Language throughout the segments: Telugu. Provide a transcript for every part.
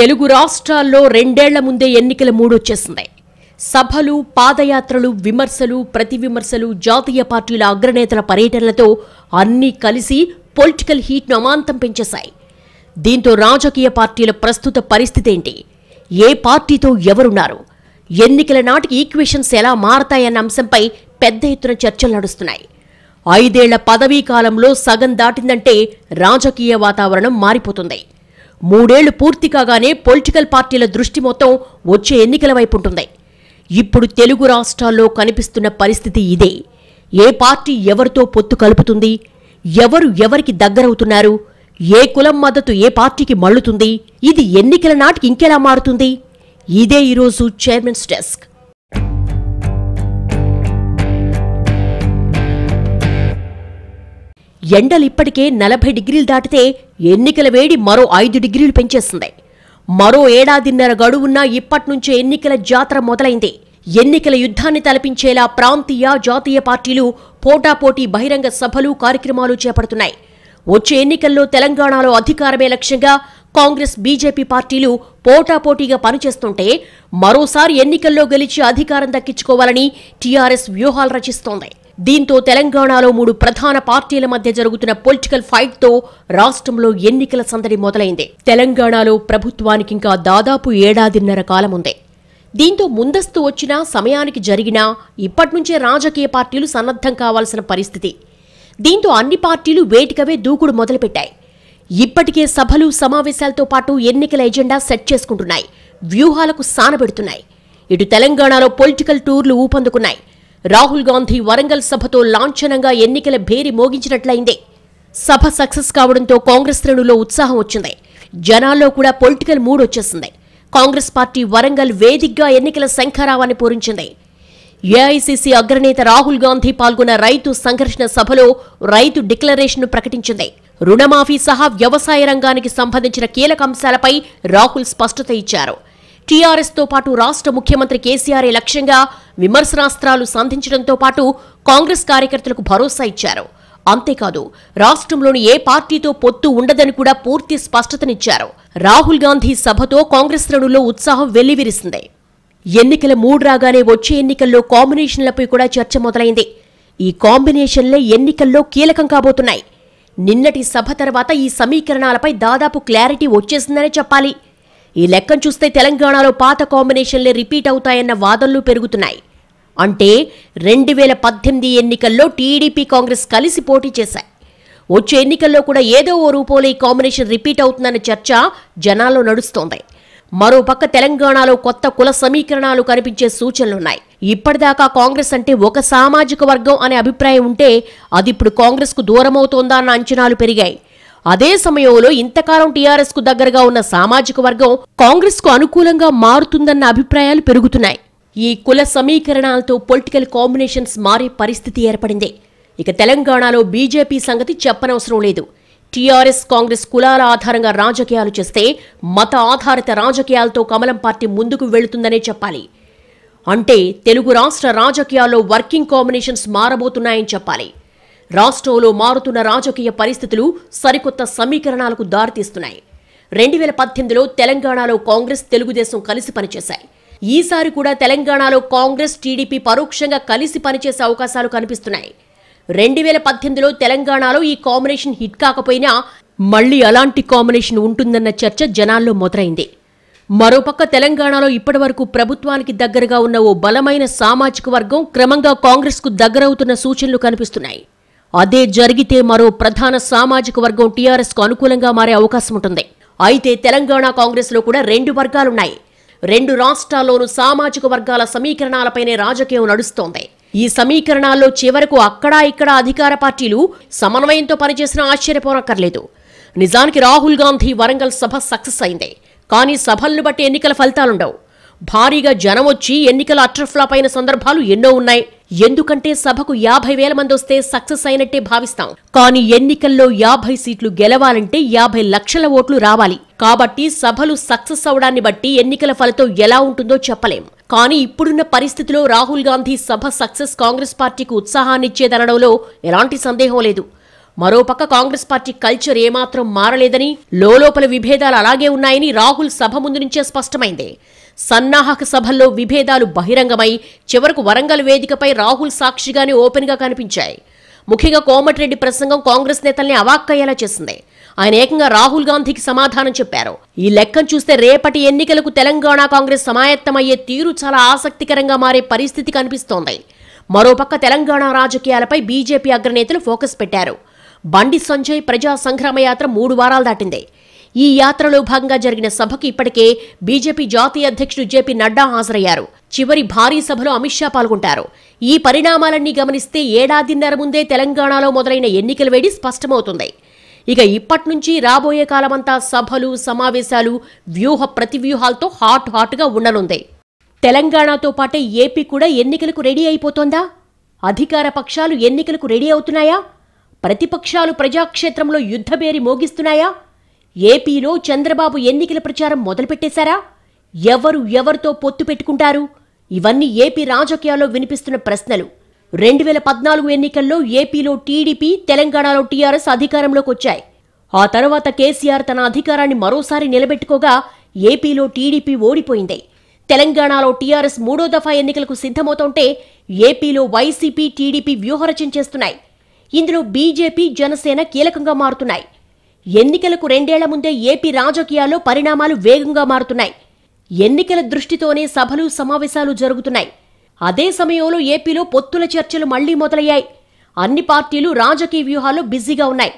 తెలుగు రాష్ట్రాల్లో రెండేళ్ల ముందే ఎన్నికల మూడొచ్చేస్తున్నాయి సభలు పాదయాత్రలు విమర్శలు ప్రతి విమర్శలు జాతీయ పార్టీల అగ్రనేతల పర్యటనలతో అన్నీ కలిసి పొలిటికల్ హీట్ను అమాంతం పెంచేశాయి దీంతో రాజకీయ పార్టీల ప్రస్తుత పరిస్థితి ఏంటి ఏ పార్టీతో ఎవరున్నారు ఎన్నికల నాటికి ఈక్వేషన్స్ ఎలా మారతాయన్న అంశంపై పెద్ద ఎత్తున చర్చలు నడుస్తున్నాయి ఐదేళ్ల పదవీ కాలంలో సగం దాటిందంటే రాజకీయ వాతావరణం మారిపోతుంది మూడేళ్లు పూర్తి కాగానే పొలిటికల్ పార్టీల దృష్టి మొత్తం వచ్చే ఎన్నికల వైపు ఉంటుంది ఇప్పుడు తెలుగు రాష్ట్రాల్లో కనిపిస్తున్న పరిస్థితి ఇదే ఏ పార్టీ ఎవరితో పొత్తు కలుపుతుంది ఎవరు ఎవరికి దగ్గరవుతున్నారు ఏ కులం మద్దతు ఏ పార్టీకి మళ్ళుతుంది ఇది ఎన్నికల నాటికి ఇంకెలా మారుతుంది ఇదే ఈరోజు చైర్మన్స్ డెస్క్ ఎండలు ఇప్పటికే నలభై డిగ్రీలు దాటితే ఎన్నికల వేడి మరో ఐదు డిగ్రీలు పెంచేస్తుంది మరో ఏడాదిన్నర గడువున్నా ఇప్పటినుంచే ఎన్నికల జాతర మొదలైంది ఎన్నికల యుద్ధాన్ని తలపించేలా ప్రాంతీయ జాతీయ పార్టీలు పోటాపోటీ బహిరంగ సభలు కార్యక్రమాలు చేపడుతున్నాయి వచ్చే ఎన్నికల్లో తెలంగాణలో అధికారమే లక్ష్యంగా కాంగ్రెస్ బీజేపీ పార్టీలు పోటాపోటీగా పనిచేస్తుంటే మరోసారి ఎన్నికల్లో గెలిచి అధికారం దక్కించుకోవాలని టీఆర్ఎస్ వ్యూహాలు రచిస్తోంది దీంతో తెలంగాణలో మూడు ప్రధాన పార్టీల మధ్య జరుగుతున్న పొలిటికల్ ఫైట్ తో రాష్ట్రంలో ఎన్నికల సందడి మొదలైంది తెలంగాణలో ప్రభుత్వానికి ఇంకా దాదాపు ఏడాదిన్నర కాలం ఉంది దీంతో ముందస్తు వచ్చినా సమయానికి జరిగినా ఇప్పటినుంచే రాజకీయ పార్టీలు సన్నద్ధం కావాల్సిన పరిస్థితి దీంతో అన్ని పార్టీలు వేటికవే దూకుడు మొదలుపెట్టాయి ఇప్పటికే సభలు సమావేశాలతో పాటు ఎన్నికల ఎజెండా సెట్ చేసుకుంటున్నాయి వ్యూహాలకు సానబెడుతున్నాయి ఇటు తెలంగాణలో పొలిటికల్ టూర్లు ఊపందుకున్నాయి రాహుల్ గాంధీ వరంగల్ సభతో లాంఛనంగా ఎన్నికల భేరి మోగించినట్లయింది సభ సక్సెస్ కావడంతో కాంగ్రెస్ శ్రేణుల్లో ఉత్సాహం వచ్చింది జనాల్లో కూడా పొలిటికల్ మూడ్ వచ్చేసింది కాంగ్రెస్ పార్టీ వరంగల్ వేదికగా ఎన్నికల శంఖారావాన్ని పూరించింది ఏఐసిసి అగ్రనేత రాహుల్ గాంధీ పాల్గొన్న రైతు సంఘర్షణ సభలో రైతు డిక్లరేషన్ను ప్రకటించింది రుణమాఫీ సహా వ్యవసాయ రంగానికి సంబంధించిన కీలక అంశాలపై రాహుల్ స్పష్టత ఇచ్చారు టీఆర్ఎస్తో పాటు రాష్ట్ర ముఖ్యమంత్రి కేసీఆరే లక్ష్యంగా విమర్శనాస్త్రాలు సంధించడంతో పాటు కాంగ్రెస్ కార్యకర్తలకు భరోసా ఇచ్చారు అంతేకాదు రాష్ట్రంలోని ఏ పార్టీతో పొత్తు ఉండదని కూడా పూర్తి స్పష్టతనిచ్చారు రాహుల్ గాంధీ సభతో కాంగ్రెస్ రణుల్లో ఉత్సాహం వెల్లివిరిసింది ఎన్నికల మూడు రాగానే వచ్చే ఎన్నికల్లో కాంబినేషన్లపై కూడా చర్చ మొదలైంది ఈ కాంబినేషన్లే ఎన్నికల్లో కీలకం కాబోతున్నాయి నిన్నటి సభ తర్వాత ఈ సమీకరణాలపై దాదాపు క్లారిటీ వచ్చేసిందనే చెప్పాలి ఈ లెక్కను చూస్తే తెలంగాణలో పాత కాంబినేషన్లే రిపీట్ అవుతాయన్న వాదనలు పెరుగుతున్నాయి అంటే రెండు వేల పద్దెనిమిది ఎన్నికల్లో టీడీపీ కాంగ్రెస్ కలిసి పోటీ చేశాయి వచ్చే ఎన్నికల్లో కూడా ఏదో ఓ రూపంలో ఈ కాంబినేషన్ రిపీట్ అవుతుందన్న చర్చ జనాల్లో నడుస్తోంది మరోపక్క తెలంగాణలో కొత్త కుల సమీకరణాలు కనిపించే సూచనలున్నాయి ఇప్పటిదాకా కాంగ్రెస్ అంటే ఒక సామాజిక వర్గం అనే అభిప్రాయం ఉంటే అది ఇప్పుడు కాంగ్రెస్కు దూరమవుతోందా అన్న అంచనాలు పెరిగాయి అదే సమయంలో ఇంతకాలం టీఆర్ఎస్ కు దగ్గరగా ఉన్న సామాజిక వర్గం కాంగ్రెస్ కు అనుకూలంగా మారుతుందన్న అభిప్రాయాలు పెరుగుతున్నాయి ఈ కుల సమీకరణాలతో పొలిటికల్ కాంబినేషన్స్ మారే పరిస్థితి ఏర్పడింది ఇక తెలంగాణలో బీజేపీ సంగతి చెప్పనవసరం లేదు టీఆర్ఎస్ కాంగ్రెస్ కులాల ఆధారంగా రాజకీయాలు చేస్తే మత ఆధారిత రాజకీయాలతో కమలం పార్టీ ముందుకు వెళుతుందనే చెప్పాలి అంటే తెలుగు రాష్ట్ర రాజకీయాల్లో వర్కింగ్ కాంబినేషన్స్ మారబోతున్నాయని చెప్పాలి రాష్ట్రంలో మారుతున్న రాజకీయ పరిస్థితులు సరికొత్త సమీకరణాలకు దారితీస్తున్నాయి రెండు వేల పద్దెనిమిదిలో తెలంగాణలో కాంగ్రెస్ తెలుగుదేశం కలిసి పనిచేశాయి ఈసారి కూడా తెలంగాణలో కాంగ్రెస్ టీడీపీ పరోక్షంగా కలిసి పనిచేసే అవకాశాలు కనిపిస్తున్నాయి రెండు వేల పద్దెనిమిదిలో తెలంగాణలో ఈ కాంబినేషన్ హిట్ కాకపోయినా మళ్లీ అలాంటి కాంబినేషన్ ఉంటుందన్న చర్చ జనాల్లో మొదలైంది మరోపక్క తెలంగాణలో ఇప్పటివరకు ప్రభుత్వానికి దగ్గరగా ఉన్న ఓ బలమైన సామాజిక వర్గం క్రమంగా కాంగ్రెస్కు దగ్గరవుతున్న సూచనలు కనిపిస్తున్నాయి అదే జరిగితే మరో ప్రధాన సామాజిక వర్గం టీఆర్ఎస్కు అనుకూలంగా మారే అవకాశం ఉంటుంది అయితే తెలంగాణ కాంగ్రెస్లో కూడా రెండు వర్గాలున్నాయి రెండు రాష్ట్రాల్లోనూ సామాజిక వర్గాల సమీకరణాలపైనే రాజకీయం నడుస్తోంది ఈ సమీకరణాల్లో చివరకు అక్కడా ఇక్కడ అధికార పార్టీలు సమన్వయంతో పనిచేసిన ఆశ్చర్యపోనక్కర్లేదు నిజానికి రాహుల్ గాంధీ వరంగల్ సభ సక్సెస్ అయింది కానీ సభలను బట్టి ఎన్నికల ఫలితాలుండవు భారీగా జనం వచ్చి ఎన్నికల అట్రఫ్లాపైన సందర్భాలు ఎన్నో ఉన్నాయి ఎందుకంటే సభకు యాభై వేల మంది వస్తే సక్సెస్ అయినట్టే భావిస్తాం కానీ ఎన్నికల్లో యాభై సీట్లు గెలవాలంటే యాభై లక్షల ఓట్లు రావాలి కాబట్టి సభలు సక్సెస్ అవడాన్ని బట్టి ఎన్నికల ఫలితం ఎలా ఉంటుందో చెప్పలేం కానీ ఇప్పుడున్న పరిస్థితిలో రాహుల్ గాంధీ సభ సక్సెస్ కాంగ్రెస్ పార్టీకి ఉత్సాహాన్నిచ్చేదనడంలో ఎలాంటి సందేహం లేదు మరోపక్క కాంగ్రెస్ పార్టీ కల్చర్ ఏమాత్రం మారలేదని లోపల విభేదాలు అలాగే ఉన్నాయని రాహుల్ సభ ముందు నుంచే స్పష్టమైంది సన్నాహక సభల్లో విభేదాలు బహిరంగమై చివరకు వరంగల్ వేదికపై రాహుల్ సాక్షిగానే ఓపెన్గా కనిపించాయి ముఖ్యంగా కోమటిరెడ్డి ప్రసంగం కాంగ్రెస్ నేతల్ని అవాక్కయ్యేలా చేసింది ఆయన ఏకంగా రాహుల్ గాంధీకి సమాధానం చెప్పారు ఈ లెక్కను చూస్తే రేపటి ఎన్నికలకు తెలంగాణ కాంగ్రెస్ సమాయత్తమయ్యే తీరు చాలా ఆసక్తికరంగా మారే పరిస్థితి కనిపిస్తోంది మరోపక్క తెలంగాణ రాజకీయాలపై బీజేపీ అగ్రనేతలు ఫోకస్ పెట్టారు బండి సంజయ్ ప్రజా సంగ్రామ యాత్ర మూడు వారాలు దాటింది ఈ యాత్రలో భాగంగా జరిగిన సభకు ఇప్పటికే బీజేపీ జాతీయ అధ్యక్షుడు జేపీ నడ్డా హాజరయ్యారు చివరి భారీ సభలో అమిత్ షా పాల్గొంటారు ఈ పరిణామాలన్నీ గమనిస్తే ఏడాదిన్నర ముందే తెలంగాణలో మొదలైన ఎన్నికల వేడి స్పష్టమవుతుంది ఇక ఇప్పటి నుంచి రాబోయే కాలమంతా సభలు సమావేశాలు వ్యూహ ప్రతివ్యూహాలతో హాట్ హాట్గా ఉండనుంది తెలంగాణతో పాటే ఏపీ కూడా ఎన్నికలకు రెడీ అయిపోతోందా అధికార పక్షాలు ఎన్నికలకు రెడీ అవుతున్నాయా ప్రతిపక్షాలు ప్రజాక్షేత్రంలో యుద్ధబేరి మోగిస్తున్నాయా ఏపీలో చంద్రబాబు ఎన్నికల ప్రచారం మొదలుపెట్టేశారా ఎవరు ఎవరితో పొత్తు పెట్టుకుంటారు ఇవన్నీ ఏపీ రాజకీయాల్లో వినిపిస్తున్న ప్రశ్నలు రెండు వేల పద్నాలుగు ఎన్నికల్లో ఏపీలో టీడీపీ తెలంగాణలో టీఆర్ఎస్ అధికారంలోకి వచ్చాయి ఆ తర్వాత కేసీఆర్ తన అధికారాన్ని మరోసారి నిలబెట్టుకోగా ఏపీలో టీడీపీ ఓడిపోయింది తెలంగాణలో టీఆర్ఎస్ మూడో దఫా ఎన్నికలకు సిద్ధమవుతుంటే ఏపీలో వైసీపీ టీడీపీ వ్యూహరచన చేస్తున్నాయి ఇందులో బీజేపీ జనసేన కీలకంగా మారుతున్నాయి ఎన్నికలకు రెండేళ్ల ముందే ఏపీ రాజకీయాల్లో పరిణామాలు వేగంగా మారుతున్నాయి ఎన్నికల దృష్టితోనే సభలు సమావేశాలు జరుగుతున్నాయి అదే సమయంలో ఏపీలో పొత్తుల చర్చలు మళ్లీ మొదలయ్యాయి అన్ని పార్టీలు రాజకీయ వ్యూహాల్లో బిజీగా ఉన్నాయి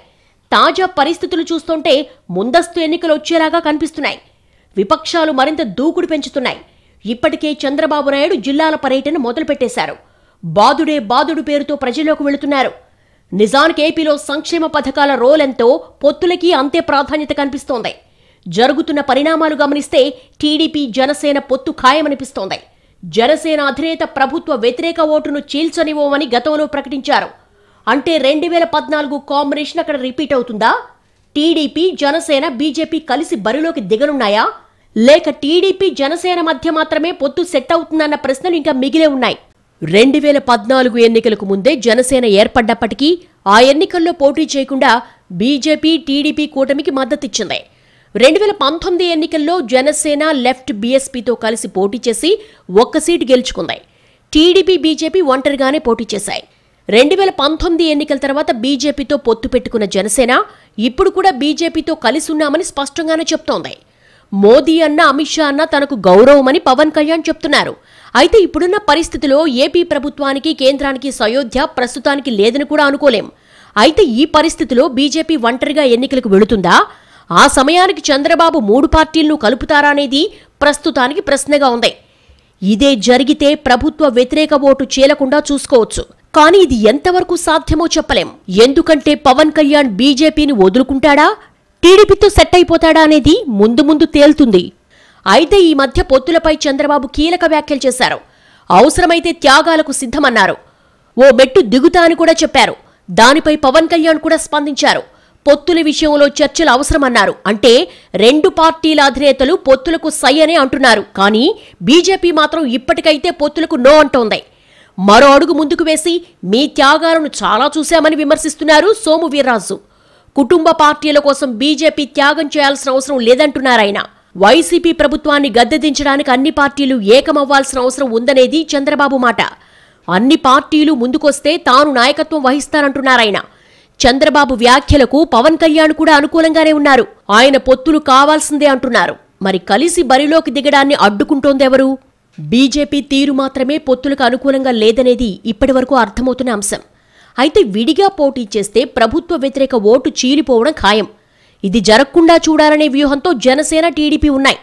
తాజా పరిస్థితులు చూస్తుంటే ముందస్తు ఎన్నికలు వచ్చేలాగా కనిపిస్తున్నాయి విపక్షాలు మరింత దూకుడు పెంచుతున్నాయి ఇప్పటికే చంద్రబాబు నాయుడు జిల్లాల పర్యటన మొదలుపెట్టేశారు బాదుడే బాదుడు పేరుతో ప్రజల్లోకి వెళుతున్నారు నిజానికి ఏపీలో సంక్షేమ పథకాల రోల్ ఎంతో పొత్తులకి అంతే ప్రాధాన్యత కనిపిస్తోంది జరుగుతున్న పరిణామాలు గమనిస్తే టీడీపీ జనసేన పొత్తు ఖాయమనిపిస్తోంది జనసేన అధినేత ప్రభుత్వ వ్యతిరేక ఓటును చీల్చనివ్వమని గతంలో ప్రకటించారు అంటే రెండు వేల పద్నాలుగు కాంబినేషన్ అక్కడ రిపీట్ అవుతుందా టీడీపీ జనసేన బీజేపీ కలిసి బరిలోకి దిగనున్నాయా లేక టీడీపీ జనసేన మధ్య మాత్రమే పొత్తు సెట్ అవుతుందన్న ప్రశ్నలు ఇంకా మిగిలే ఉన్నాయి రెండు వేల పద్నాలుగు ఎన్నికలకు ముందే జనసేన ఏర్పడ్డప్పటికీ ఆ ఎన్నికల్లో పోటీ చేయకుండా బీజేపీ టీడీపీ కూటమికి మద్దతిచ్చింది రెండు వేల పంతొమ్మిది ఎన్నికల్లో జనసేన లెఫ్ట్ బీఎస్పీతో కలిసి పోటీ చేసి ఒక్క సీటు గెలుచుకుంది టీడీపీ బీజేపీ ఒంటరిగానే పోటీ చేశాయి రెండు వేల పంతొమ్మిది ఎన్నికల తర్వాత బీజేపీతో పొత్తు పెట్టుకున్న జనసేన ఇప్పుడు కూడా బీజేపీతో కలిసి ఉన్నామని స్పష్టంగానే చెప్తోంది మోదీ అన్న అమిత్ షా అన్న తనకు గౌరవమని పవన్ కళ్యాణ్ చెప్తున్నారు అయితే ఇప్పుడున్న పరిస్థితిలో ఏపీ ప్రభుత్వానికి కేంద్రానికి సయోధ్య ప్రస్తుతానికి లేదని కూడా అనుకోలేం అయితే ఈ పరిస్థితిలో బీజేపీ ఒంటరిగా ఎన్నికలకు వెళుతుందా ఆ సమయానికి చంద్రబాబు మూడు పార్టీలను కలుపుతారా అనేది ప్రస్తుతానికి ప్రశ్నగా ఉంది ఇదే జరిగితే ప్రభుత్వ వ్యతిరేక ఓటు చీలకుండా చూసుకోవచ్చు కానీ ఇది ఎంతవరకు సాధ్యమో చెప్పలేం ఎందుకంటే పవన్ కళ్యాణ్ బీజేపీని వదులుకుంటాడా టీడీపీతో సెట్ అయిపోతాడా అనేది ముందు ముందు తేలుతుంది అయితే ఈ మధ్య పొత్తులపై చంద్రబాబు కీలక వ్యాఖ్యలు చేశారు అవసరమైతే త్యాగాలకు సిద్ధమన్నారు ఓ మెట్టు దిగుతా అని కూడా చెప్పారు దానిపై పవన్ కళ్యాణ్ కూడా స్పందించారు పొత్తుల విషయంలో చర్చలు అవసరమన్నారు అంటే రెండు పార్టీల అధినేతలు పొత్తులకు సై అనే అంటున్నారు కానీ బీజేపీ మాత్రం ఇప్పటికైతే పొత్తులకు నో అంటోంది మరో అడుగు ముందుకు వేసి మీ త్యాగాలను చాలా చూశామని విమర్శిస్తున్నారు సోము వీర్రాజు కుటుంబ పార్టీల కోసం బీజేపీ త్యాగం చేయాల్సిన అవసరం లేదంటున్నారాయన వైసీపీ ప్రభుత్వాన్ని గద్దెదించడానికి అన్ని పార్టీలు ఏకమవ్వాల్సిన అవసరం ఉందనేది చంద్రబాబు మాట అన్ని పార్టీలు ముందుకొస్తే తాను నాయకత్వం వహిస్తానంటున్నారాయన చంద్రబాబు వ్యాఖ్యలకు పవన్ కళ్యాణ్ కూడా అనుకూలంగానే ఉన్నారు ఆయన పొత్తులు కావాల్సిందే అంటున్నారు మరి కలిసి బరిలోకి దిగడాన్ని అడ్డుకుంటోందెవరు బీజేపీ తీరు మాత్రమే పొత్తులకు అనుకూలంగా లేదనేది ఇప్పటివరకు అర్థమవుతున్న అంశం అయితే విడిగా పోటీ చేస్తే ప్రభుత్వ వ్యతిరేక ఓటు చీలిపోవడం ఖాయం ఇది జరగకుండా చూడాలనే వ్యూహంతో జనసేన టీడీపీ ఉన్నాయి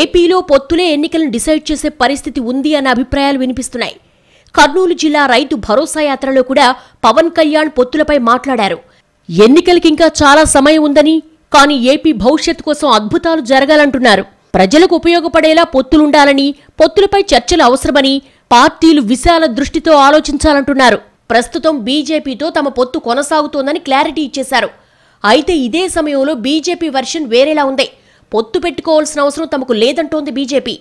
ఏపీలో పొత్తులే ఎన్నికలను డిసైడ్ చేసే పరిస్థితి ఉంది అన్న అభిప్రాయాలు వినిపిస్తున్నాయి కర్నూలు జిల్లా రైతు భరోసా యాత్రలో కూడా పవన్ కళ్యాణ్ పొత్తులపై మాట్లాడారు ఎన్నికలకింకా చాలా సమయం ఉందని కానీ ఏపీ భవిష్యత్ కోసం అద్భుతాలు జరగాలంటున్నారు ప్రజలకు ఉపయోగపడేలా పొత్తులుండాలని పొత్తులపై చర్చలు అవసరమని పార్టీలు విశాల దృష్టితో ఆలోచించాలంటున్నారు ప్రస్తుతం బీజేపీతో తమ పొత్తు కొనసాగుతోందని క్లారిటీ ఇచ్చేశారు అయితే ఇదే సమయంలో బీజేపీ వెర్షన్ వేరేలా ఉంది పొత్తు పెట్టుకోవాల్సిన అవసరం తమకు లేదంటోంది బీజేపీ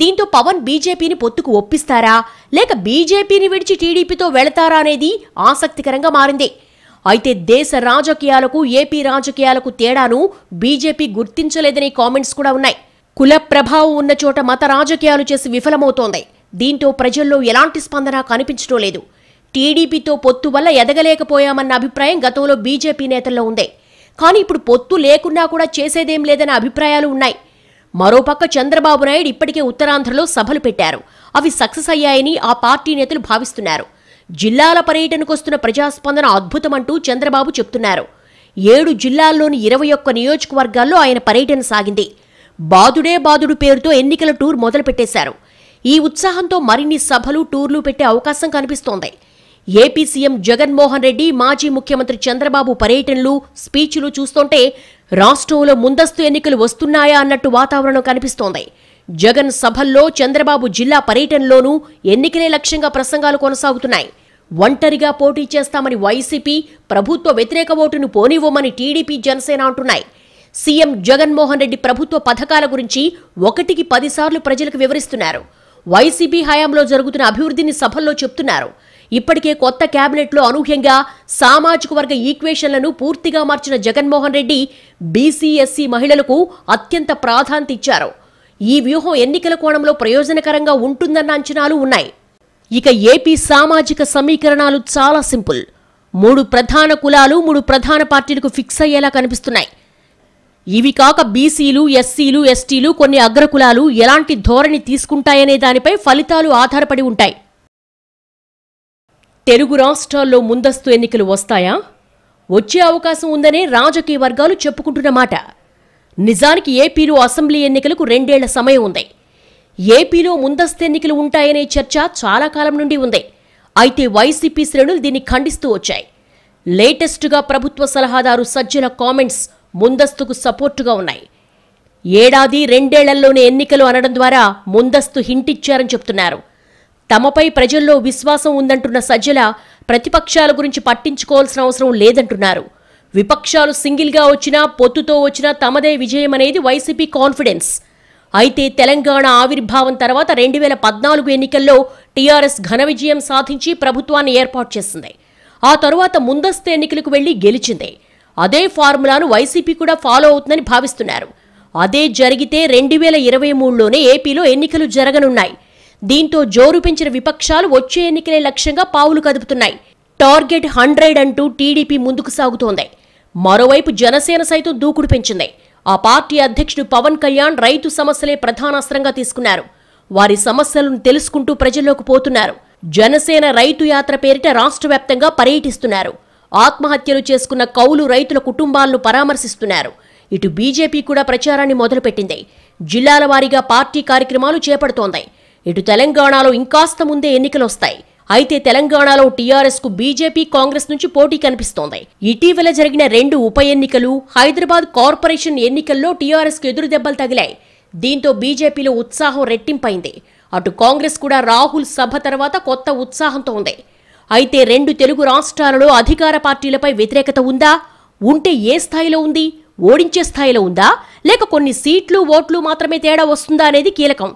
దీంతో పవన్ బీజేపీని పొత్తుకు ఒప్పిస్తారా లేక బీజేపీని విడిచి టీడీపీతో వెళతారా అనేది ఆసక్తికరంగా మారింది అయితే దేశ రాజకీయాలకు ఏపీ రాజకీయాలకు తేడాను బీజేపీ గుర్తించలేదనే కామెంట్స్ కూడా ఉన్నాయి కుల ప్రభావం ఉన్న చోట మత రాజకీయాలు చేసి విఫలమవుతోంది దీంతో ప్రజల్లో ఎలాంటి స్పందన కనిపించడం లేదు టీడీపీతో పొత్తు వల్ల ఎదగలేకపోయామన్న అభిప్రాయం గతంలో బీజేపీ నేతల్లో ఉంది కానీ ఇప్పుడు పొత్తు లేకున్నా కూడా చేసేదేం లేదన్న అభిప్రాయాలు ఉన్నాయి మరోపక్క చంద్రబాబు నాయుడు ఇప్పటికే ఉత్తరాంధ్రలో సభలు పెట్టారు అవి సక్సెస్ అయ్యాయని ఆ పార్టీ నేతలు భావిస్తున్నారు జిల్లాల పర్యటనకొస్తున్న ప్రజాస్పందన అద్భుతమంటూ చంద్రబాబు చెప్తున్నారు ఏడు జిల్లాల్లోని ఇరవై ఒక్క నియోజకవర్గాల్లో ఆయన పర్యటన సాగింది బాదుడే బాదుడు పేరుతో ఎన్నికల టూర్ మొదలుపెట్టేశారు ఈ ఉత్సాహంతో మరిన్ని సభలు టూర్లు పెట్టే అవకాశం కనిపిస్తోంది ఏపీ సీఎం జగన్మోహన్ రెడ్డి మాజీ ముఖ్యమంత్రి చంద్రబాబు పర్యటనలు స్పీచ్లు చూస్తుంటే రాష్ట్రంలో ముందస్తు ఎన్నికలు వస్తున్నాయా అన్నట్టు వాతావరణం కనిపిస్తోంది జగన్ సభల్లో చంద్రబాబు జిల్లా పర్యటనలోనూ ఎన్నికలే లక్ష్యంగా ప్రసంగాలు కొనసాగుతున్నాయి ఒంటరిగా పోటీ చేస్తామని వైసీపీ ప్రభుత్వ వ్యతిరేక ఓటును పోనివ్వమని టీడీపీ జనసేన అంటున్నాయి సీఎం జగన్మోహన్ రెడ్డి ప్రభుత్వ పథకాల గురించి ఒకటికి పదిసార్లు ప్రజలకు వివరిస్తున్నారు వైసీపీ హయాంలో జరుగుతున్న అభివృద్ధిని సభల్లో చెప్తున్నారు ఇప్పటికే కొత్త కేబినెట్లో అనూహ్యంగా సామాజిక వర్గ ఈక్వేషన్లను పూర్తిగా మార్చిన జగన్మోహన్ రెడ్డి బీసీఎస్సీ మహిళలకు అత్యంత ప్రాధాన్యత ఇచ్చారు ఈ వ్యూహం ఎన్నికల కోణంలో ప్రయోజనకరంగా ఉంటుందన్న అంచనాలు ఉన్నాయి ఇక ఏపీ సామాజిక సమీకరణాలు చాలా సింపుల్ మూడు ప్రధాన కులాలు మూడు ప్రధాన పార్టీలకు ఫిక్స్ అయ్యేలా కనిపిస్తున్నాయి ఇవి కాక బీసీలు ఎస్సీలు ఎస్టీలు కొన్ని అగ్రకులాలు ఎలాంటి ధోరణి తీసుకుంటాయనే దానిపై ఫలితాలు ఆధారపడి ఉంటాయి తెలుగు రాష్ట్రాల్లో ముందస్తు ఎన్నికలు వస్తాయా వచ్చే అవకాశం ఉందనే రాజకీయ వర్గాలు చెప్పుకుంటున్నమాట నిజానికి ఏపీలో అసెంబ్లీ ఎన్నికలకు రెండేళ్ల సమయం ఉంది ఏపీలో ముందస్తు ఎన్నికలు ఉంటాయనే చర్చ చాలా కాలం నుండి ఉంది అయితే వైసీపీ శ్రేణులు దీన్ని ఖండిస్తూ వచ్చాయి లేటెస్ట్గా ప్రభుత్వ సలహాదారు సజ్జల కామెంట్స్ ముందస్తుకు సపోర్టుగా ఉన్నాయి ఏడాది రెండేళ్లలోనే ఎన్నికలు అనడం ద్వారా ముందస్తు హింటిచ్చారని చెప్తున్నారు తమపై ప్రజల్లో విశ్వాసం ఉందంటున్న సజ్జల ప్రతిపక్షాల గురించి పట్టించుకోవాల్సిన అవసరం లేదంటున్నారు విపక్షాలు సింగిల్గా వచ్చినా పొత్తుతో వచ్చినా తమదే విజయమనేది వైసీపీ కాన్ఫిడెన్స్ అయితే తెలంగాణ ఆవిర్భావం తర్వాత రెండు వేల పద్నాలుగు ఎన్నికల్లో టీఆర్ఎస్ ఘన విజయం సాధించి ప్రభుత్వాన్ని ఏర్పాటు చేసింది ఆ తరువాత ముందస్తు ఎన్నికలకు వెళ్లి గెలిచింది అదే ఫార్ములాను వైసీపీ కూడా ఫాలో అవుతుందని భావిస్తున్నారు అదే జరిగితే రెండు వేల ఇరవై మూడులోనే ఏపీలో ఎన్నికలు జరగనున్నాయి దీంతో జోరు పెంచిన విపక్షాలు వచ్చే ఎన్నికలే లక్ష్యంగా పావులు కదుపుతున్నాయి టార్గెట్ హండ్రెడ్ అంటూ టీడీపీ ముందుకు సాగుతోంది మరోవైపు జనసేన సైతం దూకుడు పెంచింది ఆ పార్టీ అధ్యక్షుడు పవన్ కళ్యాణ్ రైతు సమస్యలే ప్రధానాస్త్రంగా తీసుకున్నారు వారి సమస్యలను తెలుసుకుంటూ ప్రజల్లోకి పోతున్నారు జనసేన రైతు యాత్ర పేరిట రాష్ట్ర వ్యాప్తంగా పర్యటిస్తున్నారు ఆత్మహత్యలు చేసుకున్న కౌలు రైతుల కుటుంబాలను పరామర్శిస్తున్నారు ఇటు బీజేపీ కూడా ప్రచారాన్ని మొదలుపెట్టింది జిల్లాల వారీగా పార్టీ కార్యక్రమాలు చేపడుతోంది ఇటు తెలంగాణలో ఇంకాస్త ముందే ఎన్నికలు వస్తాయి అయితే తెలంగాణలో టీఆర్ఎస్ కు బీజేపీ కాంగ్రెస్ నుంచి పోటీ కనిపిస్తోంది ఇటీవల జరిగిన రెండు ఉప ఎన్నికలు హైదరాబాద్ కార్పొరేషన్ ఎన్నికల్లో టీఆర్ఎస్ కు ఎదురు దెబ్బలు తగిలాయి దీంతో బీజేపీలో ఉత్సాహం రెట్టింపైంది అటు కాంగ్రెస్ కూడా రాహుల్ సభ తర్వాత కొత్త ఉత్సాహంతో ఉంది అయితే రెండు తెలుగు రాష్ట్రాలలో అధికార పార్టీలపై వ్యతిరేకత ఉందా ఉంటే ఏ స్థాయిలో ఉంది ఓడించే స్థాయిలో ఉందా లేక కొన్ని సీట్లు ఓట్లు మాత్రమే తేడా వస్తుందా అనేది కీలకం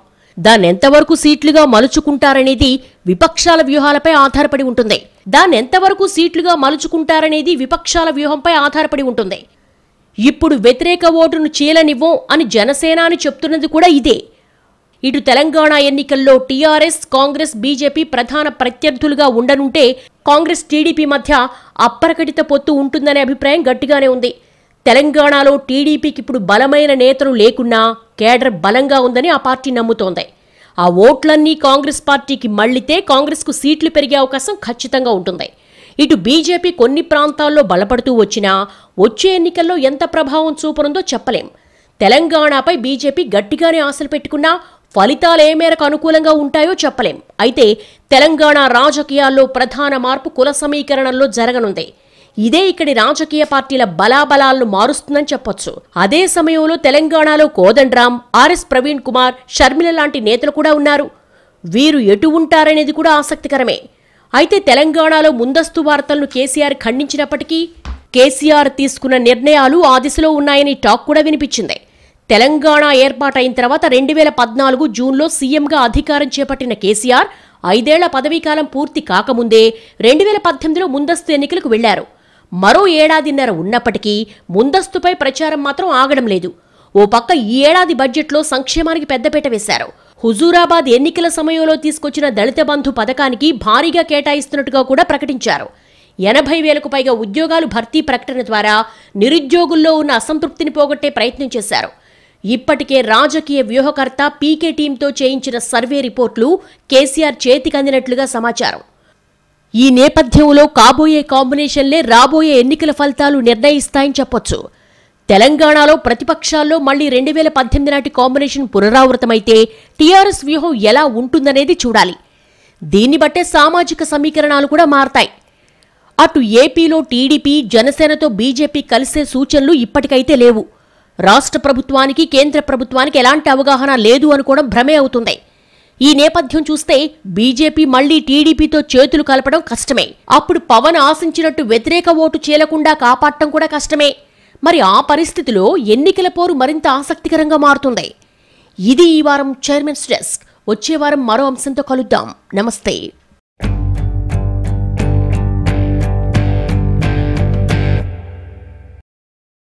దాన్నెంతవరకు సీట్లుగా మలుచుకుంటారనేది విపక్షాల వ్యూహాలపై ఆధారపడి ఉంటుంది దాన్నెంతవరకు సీట్లుగా మలుచుకుంటారనేది విపక్షాల వ్యూహంపై ఆధారపడి ఉంటుంది ఇప్పుడు వ్యతిరేక ఓటును చీలనివ్వం అని జనసేన అని చెప్తున్నది కూడా ఇదే ఇటు తెలంగాణ ఎన్నికల్లో టీఆర్ఎస్ కాంగ్రెస్ బీజేపీ ప్రధాన ప్రత్యర్థులుగా ఉండనుంటే కాంగ్రెస్ టీడీపీ మధ్య అప్పరకటిత పొత్తు ఉంటుందనే అభిప్రాయం గట్టిగానే ఉంది తెలంగాణలో టీడీపీకి ఇప్పుడు బలమైన నేతలు లేకున్నా కేడర్ బలంగా ఉందని ఆ పార్టీ నమ్ముతోంది ఆ ఓట్లన్నీ కాంగ్రెస్ పార్టీకి మళ్లితే కాంగ్రెస్కు సీట్లు పెరిగే అవకాశం ఖచ్చితంగా ఉంటుంది ఇటు బీజేపీ కొన్ని ప్రాంతాల్లో బలపడుతూ వచ్చినా వచ్చే ఎన్నికల్లో ఎంత ప్రభావం చూపనుందో చెప్పలేం తెలంగాణపై బీజేపీ గట్టిగానే ఆశలు పెట్టుకున్నా ఫలితాలు ఏ మేరకు అనుకూలంగా ఉంటాయో చెప్పలేం అయితే తెలంగాణ రాజకీయాల్లో ప్రధాన మార్పు కుల సమీకరణంలో జరగనుంది ఇదే ఇక్కడి రాజకీయ పార్టీల బలాబలాలను మారుస్తుందని చెప్పొచ్చు అదే సమయంలో తెలంగాణలో కోదండ్రామ్ ఆర్ఎస్ ప్రవీణ్ కుమార్ షర్మిల లాంటి నేతలు కూడా ఉన్నారు వీరు ఎటు ఉంటారనేది కూడా ఆసక్తికరమే అయితే తెలంగాణలో ముందస్తు వార్తలను కేసీఆర్ ఖండించినప్పటికీ కేసీఆర్ తీసుకున్న నిర్ణయాలు ఆ దిశలో ఉన్నాయని టాక్ కూడా వినిపించింది తెలంగాణ ఏర్పాటైన తర్వాత రెండు వేల పద్నాలుగు జూన్లో సీఎంగా అధికారం చేపట్టిన కేసీఆర్ ఐదేళ్ల పదవీకాలం పూర్తి కాకముందే రెండు వేల పద్దెనిమిదిలో ముందస్తు ఎన్నికలకు వెళ్లారు మరో ఏడాదిన్నర ఉన్నప్పటికీ ముందస్తుపై ప్రచారం మాత్రం ఆగడం లేదు ఓ పక్క ఈ ఏడాది బడ్జెట్లో సంక్షేమానికి పెద్దపీట వేశారు హుజూరాబాద్ ఎన్నికల సమయంలో తీసుకొచ్చిన దళిత బంధు పథకానికి భారీగా కేటాయిస్తున్నట్టుగా కూడా ప్రకటించారు ఎనభై వేలకు పైగా ఉద్యోగాలు భర్తీ ప్రకటన ద్వారా నిరుద్యోగుల్లో ఉన్న అసంతృప్తిని పోగొట్టే ప్రయత్నం చేశారు ఇప్పటికే రాజకీయ వ్యూహకర్త పీకే టీంతో చేయించిన సర్వే రిపోర్టులు కేసీఆర్ చేతికందినట్లుగా సమాచారం ఈ నేపథ్యంలో కాబోయే కాంబినేషన్లే రాబోయే ఎన్నికల ఫలితాలు నిర్ణయిస్తాయని చెప్పొచ్చు తెలంగాణలో ప్రతిపక్షాల్లో మళ్లీ రెండు వేల పద్దెనిమిది నాటి కాంబినేషన్ పునరావృతమైతే టీఆర్ఎస్ వ్యూహం ఎలా ఉంటుందనేది చూడాలి దీన్ని బట్టే సామాజిక సమీకరణాలు కూడా మారతాయి అటు ఏపీలో టీడీపీ జనసేనతో బీజేపీ కలిసే సూచనలు ఇప్పటికైతే లేవు రాష్ట్ర ప్రభుత్వానికి కేంద్ర ప్రభుత్వానికి ఎలాంటి అవగాహన లేదు అనుకోవడం భ్రమే అవుతుంది ఈ నేపథ్యం చూస్తే బీజేపీ మళ్లీ టీడీపీతో చేతులు కలపడం కష్టమే అప్పుడు పవన్ ఆశించినట్టు వ్యతిరేక ఓటు చేలకుండా కాపాడటం కూడా కష్టమే మరి ఆ పరిస్థితిలో ఎన్నికల పోరు మరింత ఆసక్తికరంగా మారుతుంది ఇది ఈ వారం చైర్మన్స్ డెస్క్ వచ్చే వారం మరో అంశంతో కలుద్దాం నమస్తే